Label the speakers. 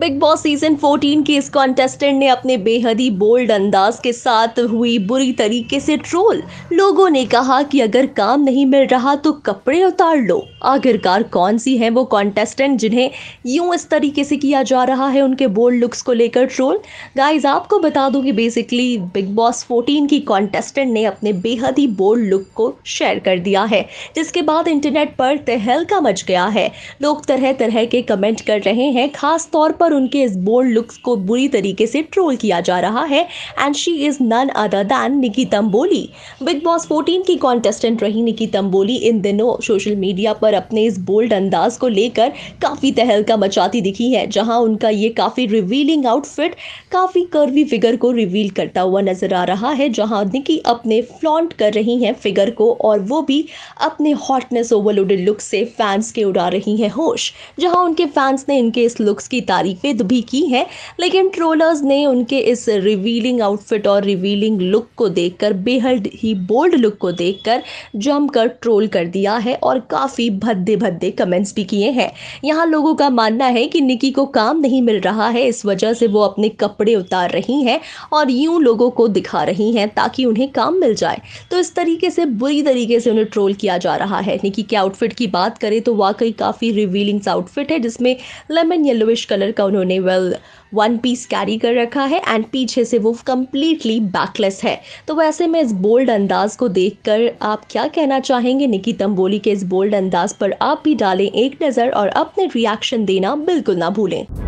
Speaker 1: big boss season 14 के इस contestant ने अपने बेहद ही बोल्ड अंदाज के साथ हुई बुरी तरीके से ट्रोल लोगों ने कहा कि अगर काम नहीं मिल रहा तो कपड़े उतार लो आखिरकार कौन सी है वो कॉन्टेस्टेंट जिन्हें यूं इस तरीके से किया जा रहा है उनके बोल्ड लुक्स को लेकर ट्रोल गाइज आपको बता दूँ कि बेसिकली बिग बॉस फोर्टीन की कॉन्टेस्टेंट ने अपने बेहद ही बोल्ड लुक को शेयर कर दिया है जिसके बाद इंटरनेट पर तहलका मच गया है लोग तरह तरह के कमेंट कर रहे हैं खासतौर तौर पर उनके इस बोल्ड लुक्स को बुरी तरीके से ट्रोल किया जा रहा है and she is none other than Nikki Tamboli Bigg Boss 14 की कॉन्टेस्टेंट रही निकी तम्बोली इन दिनों सोशल मीडिया पर अपने इस बोल्ड अंदाज को लेकर काफ़ी तहलका मचाती दिखी है जहाँ उनका ये काफ़ी रिवीलिंग आउटफिट काफ़ी कर्वी फिगर को रिवील करता हुआ नजर आ रहा है जहाँ निकी अपने फ्लॉन्ट कर रही हैं फिगर को और वो भी अपने हॉटनेस ओवरलोडेड लुक से फैंस के उड़ा रही हैं होश जहाँ उनके फैंस ने इनके इस लुक्स की तारीफ तारीफें भी की हैं लेकिन ट्रोलर्स ने उनके इस रिवीलिंग आउटफिट और रिवीलिंग लुक को देखकर बेहद ही बोल्ड लुक को देखकर जमकर ट्रोल कर दिया है और काफ़ी भद्दे भद्दे कमेंट्स भी किए हैं यहाँ लोगों का मानना है कि निकी को काम नहीं मिल रहा है इस वजह से वो अपने कपड़े उतार रही हैं और यूं लोगों को दिखा रही हैं ताकि उन्हें काम मिल जाए तो इस तरीके से बुरी तरीके से उन्हें ट्रोल किया जा रहा है निकी के आउटफिट की बात करें तो वाकई काफ़ी रिवीलिंग्स आउटफिट है जिसमें लेमन येलोइश कलर का का उन्होंने वेल वन पीस कैरी कर रखा है एंड पीछे से वो कम्प्लीटली बैकलेस है तो वैसे में इस बोल्ड अंदाज को देखकर आप क्या कहना चाहेंगे निकी तंबोली के इस बोल्ड अंदाज पर आप भी डालें एक नज़र और अपने रिएक्शन देना बिल्कुल ना भूलें